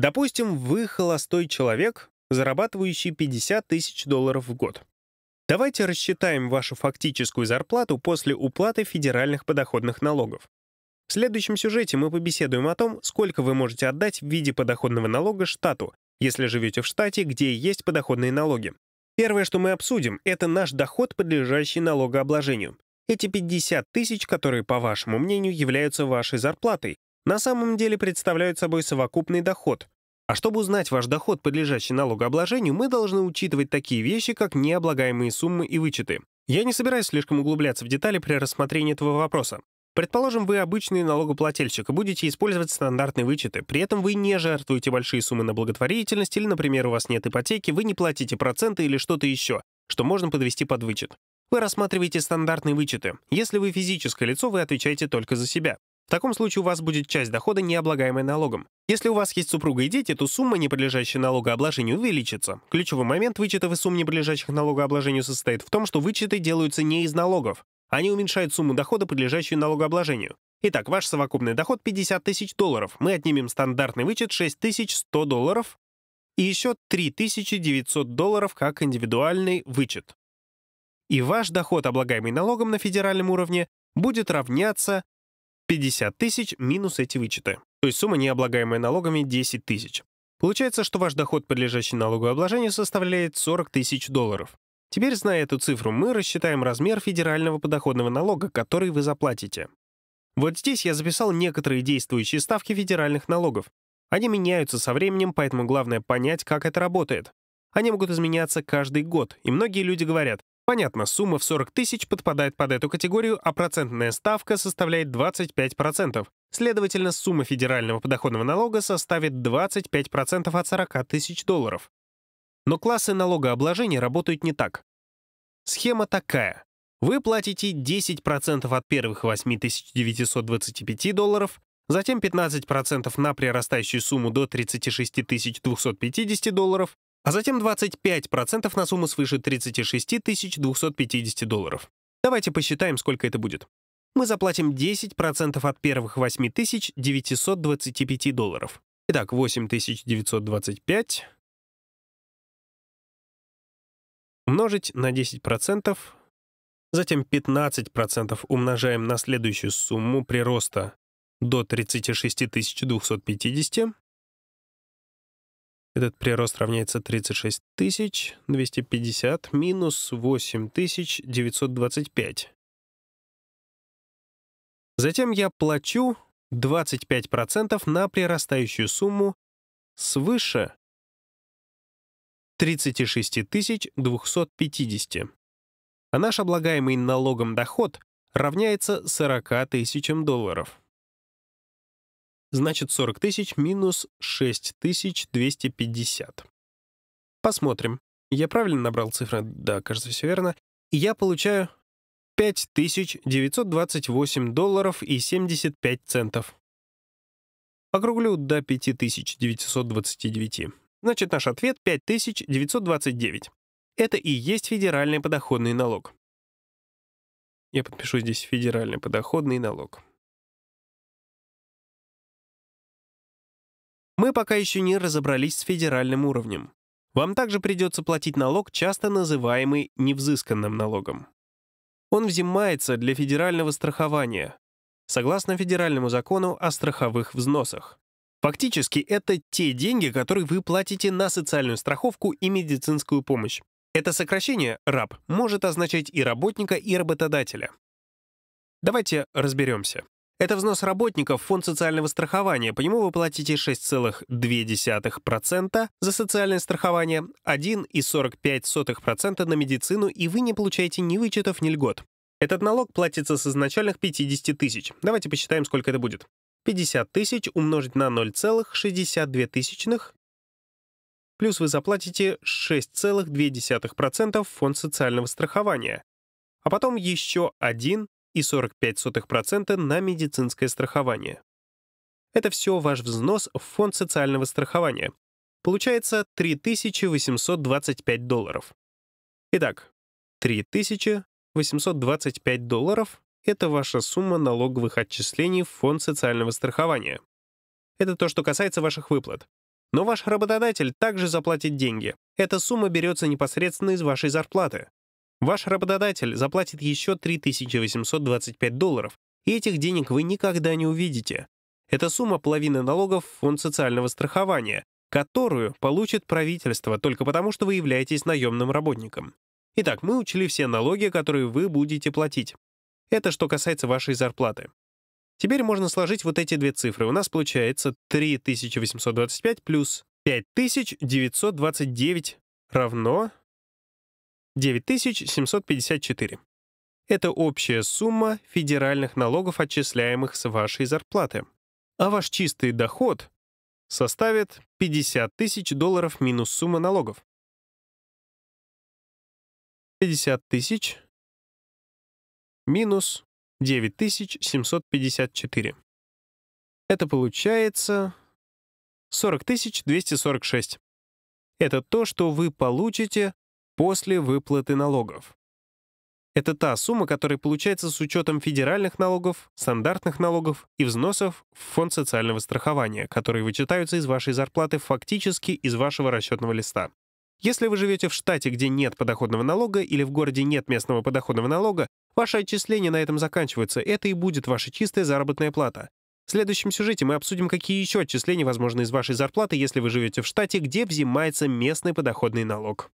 Допустим, вы холостой человек, зарабатывающий 50 тысяч долларов в год. Давайте рассчитаем вашу фактическую зарплату после уплаты федеральных подоходных налогов. В следующем сюжете мы побеседуем о том, сколько вы можете отдать в виде подоходного налога штату, если живете в штате, где есть подоходные налоги. Первое, что мы обсудим, это наш доход, подлежащий налогообложению. Эти 50 тысяч, которые, по вашему мнению, являются вашей зарплатой, на самом деле представляют собой совокупный доход. А чтобы узнать ваш доход, подлежащий налогообложению, мы должны учитывать такие вещи, как необлагаемые суммы и вычеты. Я не собираюсь слишком углубляться в детали при рассмотрении этого вопроса. Предположим, вы обычный налогоплательщик и будете использовать стандартные вычеты. При этом вы не жертвуете большие суммы на благотворительность или, например, у вас нет ипотеки, вы не платите проценты или что-то еще, что можно подвести под вычет. Вы рассматриваете стандартные вычеты. Если вы физическое лицо, вы отвечаете только за себя. В таком случае у вас будет часть дохода, не облагаемая налогом. Если у вас есть супруга и дети, то сумма, не подлежащая налогообложению, увеличится. Ключевой момент вычетов и сумм, не подлежащих налогообложению, состоит в том, что вычеты делаются не из налогов. Они уменьшают сумму дохода, подлежащую налогообложению. Итак, ваш совокупный доход 50 тысяч долларов. Мы отнимем стандартный вычет 6100 долларов и еще 3900 долларов как индивидуальный вычет. И ваш доход, облагаемый налогом на федеральном уровне, будет равняться 50 тысяч минус эти вычеты. То есть сумма, не облагаемая налогами, 10 тысяч. Получается, что ваш доход, подлежащий налогообложению, составляет 40 тысяч долларов. Теперь, зная эту цифру, мы рассчитаем размер федерального подоходного налога, который вы заплатите. Вот здесь я записал некоторые действующие ставки федеральных налогов. Они меняются со временем, поэтому главное понять, как это работает. Они могут изменяться каждый год, и многие люди говорят, Понятно, сумма в 40 тысяч подпадает под эту категорию, а процентная ставка составляет 25%. Следовательно, сумма федерального подоходного налога составит 25% от 40 тысяч долларов. Но классы налогообложения работают не так. Схема такая. Вы платите 10% от первых 8925 долларов, затем 15% на прирастающую сумму до 36 250 долларов, а затем 25% на сумму свыше 36 250 долларов. Давайте посчитаем, сколько это будет. Мы заплатим 10% от первых 8 925 долларов. Итак, 8 925 умножить на 10%, затем 15% умножаем на следующую сумму прироста до 36 250, этот прирост равняется 36 250 минус 8 925. Затем я плачу 25% на прирастающую сумму свыше 36 250. А наш облагаемый налогом доход равняется 40 тысячам долларов значит 40 тысяч минус 6250. Посмотрим. Я правильно набрал цифры? Да, кажется, все верно. я получаю 5928 долларов и 75 центов. Округлю до 5929. Значит, наш ответ 5929. Это и есть федеральный подоходный налог. Я подпишу здесь федеральный подоходный налог. мы пока еще не разобрались с федеральным уровнем. Вам также придется платить налог, часто называемый невзысканным налогом. Он взимается для федерального страхования, согласно федеральному закону о страховых взносах. Фактически это те деньги, которые вы платите на социальную страховку и медицинскую помощь. Это сокращение «раб» может означать и работника, и работодателя. Давайте разберемся. Это взнос работников в фонд социального страхования. По нему вы платите 6,2% за социальное страхование, 1,45% на медицину, и вы не получаете ни вычетов, ни льгот. Этот налог платится с изначальных 50 тысяч. Давайте посчитаем, сколько это будет. 50 тысяч умножить на 0,62 тысячных, плюс вы заплатите 6,2% в фонд социального страхования, а потом еще 1 и 45% на медицинское страхование. Это все ваш взнос в фонд социального страхования. Получается 3825 долларов. Итак, 3825 долларов — это ваша сумма налоговых отчислений в фонд социального страхования. Это то, что касается ваших выплат. Но ваш работодатель также заплатит деньги. Эта сумма берется непосредственно из вашей зарплаты. Ваш работодатель заплатит еще 3825 долларов, и этих денег вы никогда не увидите. Это сумма — половины налогов в фонд социального страхования, которую получит правительство только потому, что вы являетесь наемным работником. Итак, мы учли все налоги, которые вы будете платить. Это что касается вашей зарплаты. Теперь можно сложить вот эти две цифры. У нас получается 3825 плюс 5929 равно 9754. Это общая сумма федеральных налогов, отчисляемых с вашей зарплаты. А ваш чистый доход составит 50 тысяч долларов минус сумма налогов. 50 тысяч минус 9754. Это получается 40 246. Это то, что вы получите после выплаты налогов. Это та сумма, которая получается с учетом федеральных налогов, стандартных налогов и взносов в фонд социального страхования, которые вычитаются из вашей зарплаты фактически из вашего расчетного листа. Если вы живете в штате, где нет подоходного налога, или в городе нет местного подоходного налога, ваше отчисление на этом заканчивается, это и будет ваша чистая заработная плата. В следующем сюжете мы обсудим, какие еще отчисления возможны из вашей зарплаты, если вы живете в штате, где взимается местный подоходный налог.